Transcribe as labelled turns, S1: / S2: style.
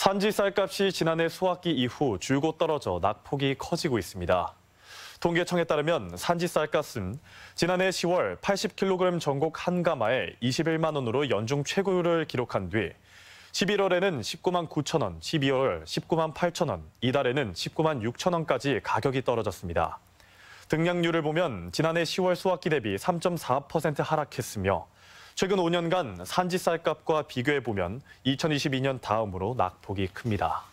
S1: 산지 쌀값이 지난해 수확기 이후 줄곧 떨어져 낙폭이 커지고 있습니다. 통계청에 따르면 산지 쌀값은 지난해 10월 80kg 전국 한 가마에 21만 원으로 연중 최고를 기록한 뒤 11월에는 19만 9천 원, 12월 19만 8천 원, 이달에는 19만 6천 원까지 가격이 떨어졌습니다. 등량률을 보면 지난해 10월 수확기 대비 3.4% 하락했으며 최근 5년간 산지 쌀값과 비교해보면 2022년 다음으로 낙폭이 큽니다.